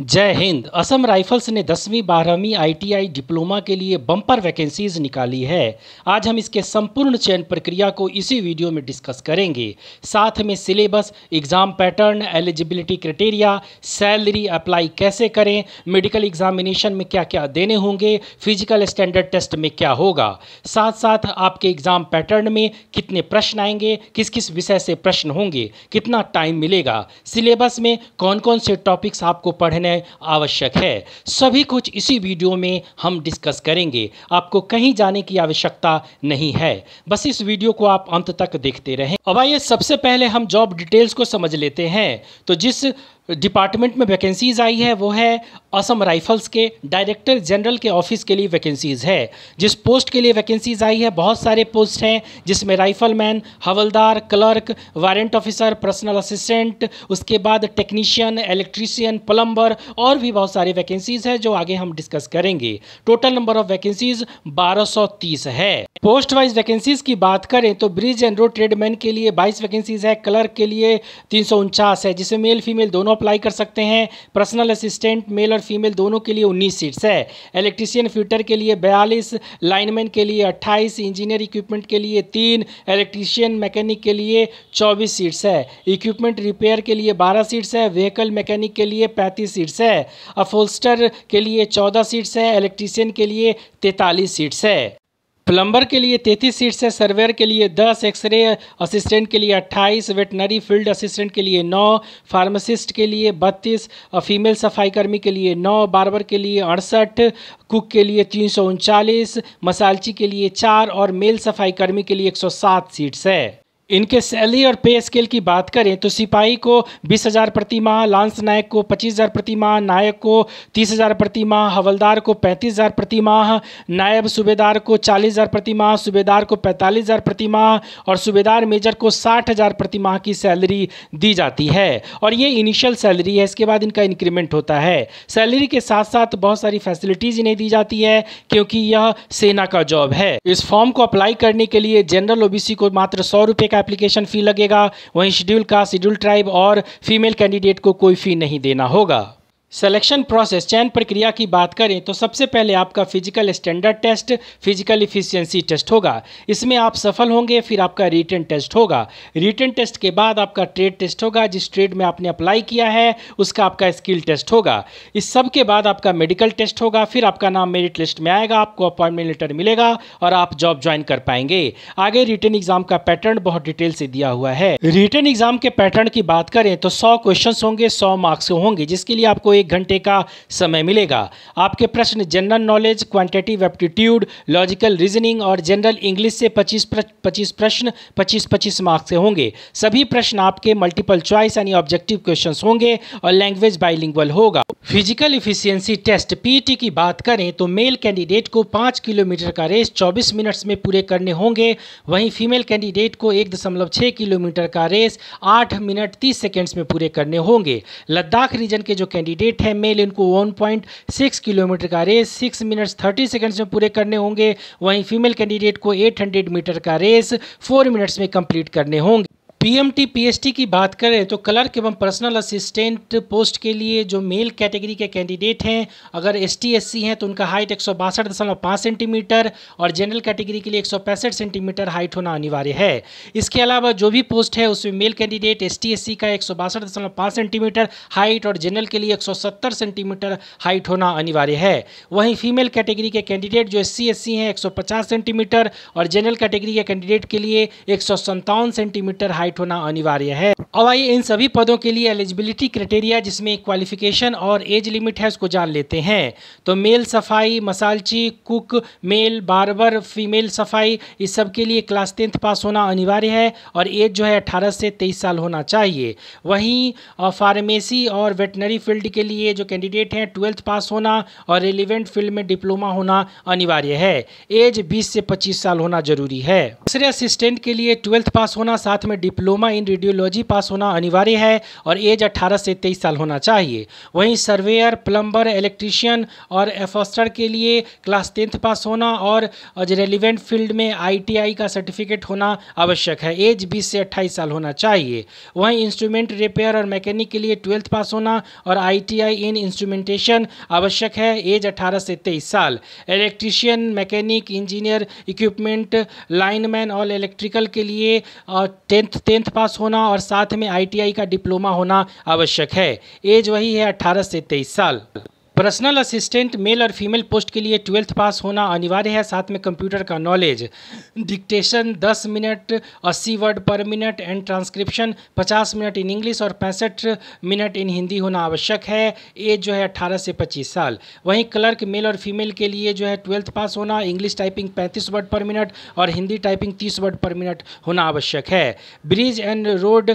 जय हिंद असम राइफल्स ने दसवीं बारहवीं आईटीआई डिप्लोमा के लिए बम्पर वैकेंसीज निकाली है आज हम इसके संपूर्ण चयन प्रक्रिया को इसी वीडियो में डिस्कस करेंगे साथ में syllabus exam pattern eligibility criteria salary apply कैसे करें मेडिकल एग्जामिनेशन में क्या क्या देने होंगे फिजिकल स्टैंडर्ड टेस्ट में क्या होगा साथ साथ आपके एग्ज़ाम पैटर्न में कितने प्रश्न आएंगे किस किस विषय से प्रश्न होंगे कितना टाइम मिलेगा सिलेबस में कौन कौन से टॉपिक्स आपको पढ़ने निर्णय आवश्यक है सभी कुछ इसी वीडियो में हम डिस्कस करेंगे आपको कहीं जाने की आवश्यकता नहीं है बस इस वीडियो को आप अंत तक देखते रहें अब आइए सबसे पहले हम जॉब डिटेल्स को समझ लेते हैं तो जिस डिपार्टमेंट में वैकेंसीज़ आई है वो है असम राइफल्स के डायरेक्टर जनरल के ऑफिस के लिए वैकेंसीज़ है जिस पोस्ट के लिए वैकेंसीज़ आई है बहुत सारे पोस्ट हैं जिसमें rifleman havildar clerk warrant officer personal assistant उसके बाद टेक्नीशियन इलेक्ट्रीशियन प्लम्बर और भी बहुत सारे वैकेंसीज़ हैं जो आगे हम डिस्कस करेंगे टोटल नंबर ऑफ वैकेंसीज़ बारह है पोस्ट वाइज वैकेंसीज़ की बात करें तो ब्रिज एंड रोड ट्रेडमैन के लिए बाईस वैकेंसीज़ है क्लर्क के लिए तीन है जिसमें मेल फीमेल दोनों अप्लाई कर सकते हैं पर्सनल असिस्टेंट मेल और फीमेल दोनों के लिए उन्नीस सीट्स है इलेक्ट्रीशियन फ्यूटर के लिए बयालीस लाइनमैन के लिए अट्ठाईस इंजीनियर इक्विपमेंट के लिए तीन इलेक्ट्रीशियन मैकेनिक के लिए चौबीस सीट्स है इक्विपमेंट रिपेयर के लिए बारह सीट्स है व्हीकल मैकेनिक के लिए पैंतीस सीट्स है अफोल्स्टर के लिए चौदह सीट्स है इलेक्ट्रीशियन के लिए तैंतालीस सीट्स है प्लम्बर के लिए तैंतीस सीट्स है सर्वेयर के लिए दस एक्सरे असिस्टेंट के लिए अट्ठाईस वेटनरी फील्ड असिस्टेंट के लिए नौ फार्मासिस्ट के लिए बत्तीस फीमेल सफाई कर्मी के लिए नौ बार्बर के लिए अड़सठ कुक के लिए तीन सौ उनचालीस मसालची के लिए चार और मेल सफाई कर्मी के लिए एक सौ सात सीट्स है इनके सैलरी और पे स्केल की बात करें तो सिपाही को बीस हज़ार प्रति माह लांस नायक को पच्चीस हज़ार प्रति माह नायक को तीस हज़ार प्रति माह हवलदार को पैंतीस हज़ार प्रति माह नायब सूबेदार को चालीस हज़ार प्रति माह सूबेदार को पैंतालीस हज़ार प्रति माह और सूबेदार मेजर को साठ हज़ार प्रति माह की सैलरी दी जाती है और ये इनिशियल सैलरी है इसके बाद इनका इंक्रीमेंट होता है सैलरी के साथ साथ बहुत सारी फैसिलिटीज़ इन्हें दी जाती है क्योंकि यह सेना का जॉब है इस फॉर्म को अप्लाई करने के लिए जनरल ओबीसी को मात्र सौ रुपये का का एप्लीकेशन फ़ी लगेगा वहीं शेड्यूल का शेड्यूल ट्राइब और फीमेल कैंडिडेट को कोई फ़ी नहीं देना होगा सिलेक्शन प्रोसेस चयन प्रक्रिया की बात करें तो सबसे पहले आपका physical standard test physical efficiency test होगा इसमें आप सफल होंगे फिर आपका रिटर्न टेस्ट होगा रिटर्न टेस्ट के बाद आपका ट्रेड टेस्ट होगा जिस ट्रेड में आपने अप्लाई किया है उसका आपका स्किल टेस्ट होगा इस सब के बाद आपका मेडिकल टेस्ट होगा फिर आपका नाम मेरिट लिस्ट में आएगा आपको अपॉइंटमेंट लेटर मिलेगा और आप जॉब ज्वाइन कर पाएंगे आगे रिटर्न एग्जाम का पैटर्न बहुत डिटेल से दिया हुआ है रिटर्न एग्जाम के पैटर्न की बात करें तो सौ क्वेश्चन होंगे सौ मार्क्स होंगे जिसके लिए आपको एक घंटे का समय मिलेगा आपके प्रश्न general knowledge quantitative aptitude logical reasoning और जनरल इंग्लिश से 25 पच्चीस प्रश्न 25 25 मार्क्स से होंगे सभी प्रश्न आपके मल्टीपल चॉइस यानी ऑब्जेक्टिव क्वेश्चन होंगे और लैंग्वेज बाइलिंगुअल होगा फिजिकल इफिशियंसी टेस्ट पी की बात करें तो मेल कैंडिडेट को पाँच किलोमीटर का रेस चौबीस मिनट्स में पूरे करने होंगे वहीं फीमेल कैंडिडेट को एक दशमलव छः किलोमीटर का रेस आठ मिनट तीस सेकेंड्स में पूरे करने होंगे लद्दाख रीजन के जो कैंडिडेट वेट है मेल इनको वन पॉइंट सिक्स किलोमीटर का race six minutes thirty seconds में पूरे करने होंगे वहीं फीमेल कैंडिडेट को एट हंड्रेड मीटर का रेस फोर मिनट्स में कंप्लीट करने होंगे पीएमटी पीएसटी की बात करें तो क्लर्क एवं पर्सनल असिस्टेंट पोस्ट के लिए जो मेल कैटेगरी के कैंडिडेट हैं अगर एस टी हैं तो उनका हाइट एक सेंटीमीटर और जनरल कैटेगरी के लिए एक सेंटीमीटर हाइट होना अनिवार्य है इसके अलावा जो भी पोस्ट है उसमें मेल कैंडिडेट एस टी का एक सेंटीमीटर हाइट और जनरल के लिए एक सेंटीमीटर हाइट होना अनिवार्य है वहीं फीमेल कैटेगरी के कैंडिडेट जो एस सी हैं एक सेंटीमीटर और जनरल कैटेगरी के कैंडिडेट के लिए एक सेंटीमीटर हाइट राइट होना अनिवार्य है अब आइए इन सभी पदों के लिए एलिजिबिलिटी क्राइटेरिया जिसमें क्वालिफिकेशन और एज लिमिट है उसको जान लेते हैं तो मेल सफाई मसालची कुक मेल बारबर फीमेल सफाई इस सब के लिए क्लास टेंथ पास होना अनिवार्य है और एज जो है अट्ठारह से तेईस साल होना चाहिए वहीं फार्मेसी और वेटनरी फील्ड के लिए जो कैंडिडेट हैं ट्वेल्थ पास होना और रेलिवेंट फील्ड में डिप्लोमा होना अनिवार्य है एज बीस से पच्चीस साल होना जरूरी है दूसरे असिस्टेंट के लिए ट्वेल्थ पास होना साथ में डिप्लोमा इन रेडियोलॉजी पास पास होना अनिवार्य है और एज 18 से 23 साल होना चाहिए वहीं सर्वेयर प्लम्बर इलेक्ट्रीशियन और एफोस्टर के लिए क्लास टेंथ पास होना और रेलिवेंट फील्ड में आईटीआई का सर्टिफिकेट होना आवश्यक है एज 20 से 28 साल होना चाहिए वहीं इंस्ट्रूमेंट रिपेयर और मैकेनिक के लिए ट्वेल्थ पास होना और आई इन इंस्ट्रूमेंटेशन आवश्यक है एज 18 से 23 साल electrician mechanic engineer equipment lineman और इलेक्ट्रिकल के लिए टेंथ टेंथ पास होना और साथ साथ में आईटीआई का डिप्लोमा होना आवश्यक है एज वही है 18 से 23 साल पर्सनल असिस्टेंट मेल और फीमेल पोस्ट के लिए ट्वेल्थ पास होना अनिवार्य है साथ में कंप्यूटर का knowledge dictation 10 minute 80 word per minute and transcription 50 minute in English और पैंसठ मिनट इन हिंदी होना आवश्यक है एज जो है 18 से 25 साल वहीं क्लर्क मेल और फीमेल के लिए जो है ट्वेल्थ पास होना इंग्लिश टाइपिंग पैंतीस वर्ड पर मिनट और हिंदी टाइपिंग तीस वर्ड पर मिनट होना आवश्यक है ब्रिज एंड रोड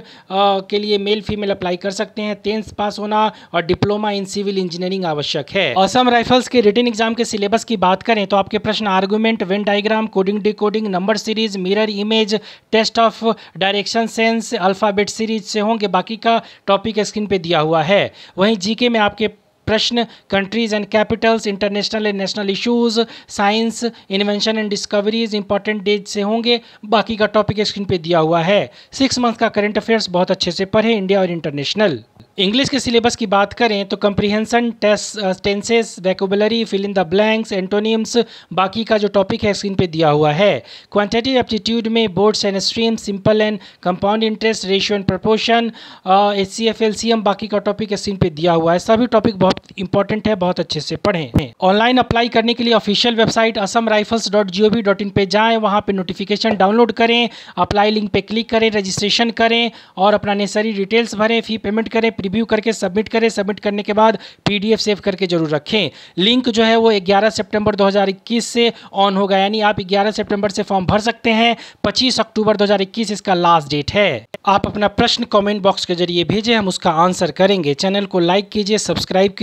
के लिए मेल फीमेल अप्लाई कर सकते हैं टेंथ पास होना और डिप्लोमा इन सिविल इंजीनियरिंग आवश्यक आवश्यक है असम राइफल्स के रिटर्न एग्जाम के सिलेबस की बात करें तो आपके प्रश्न argument Venn diagram coding decoding number series mirror image test of direction sense alphabet series से होंगे बाकी का टॉपिक स्क्रीन पे दिया हुआ है वहीं जीके में आपके प्रश्न countries and capitals international and national issues science invention and discoveries important days से होंगे बाकी का टॉपिक स्क्रीन पे दिया हुआ है सिक्स मंथ का करंट अफेयर्स बहुत अच्छे से पढ़े इंडिया और इंटरनेशनल इंग्लिश के सिलेबस की बात करें तो comprehension test tenses vocabulary fill in the blanks antonyms बाकी का जो टॉपिक है स्क्रीन पे दिया हुआ है क्वांटिटेटिव एप्टीट्यूड में boats and stream simple and compound interest ratio and proportion H C F L C M बाकी का टॉपिक स्क्रीन पे दिया हुआ है सभी टॉपिक बहुत इंपॉर्टेंट है बहुत अच्छे से पढ़ें ऑनलाइन अप्लाई करने के लिए official website Assam Rifles dot G O V dot in पर जाएँ वहाँ पर नोटिफिकेशन डाउनलोड करें अप्लाई लिंक पर क्लिक करें रजिस्ट्रेशन करें और अपना नेसरी डिटेल्स भरें फी पेमेंट करें रिव्यू करके सबमिट करें सबमिट करने के बाद पीडीएफ सेव करके जरूर रखें लिंक जो है वो 11 सितंबर 2021 से ऑन होगा यानी आप 11 सितंबर से फॉर्म भर सकते हैं 25 अक्टूबर 2021 इसका लास्ट डेट है आप अपना प्रश्न कमेंट बॉक्स के जरिए भेजें हम उसका आंसर करेंगे चैनल को लाइक कीजिए सब्सक्राइब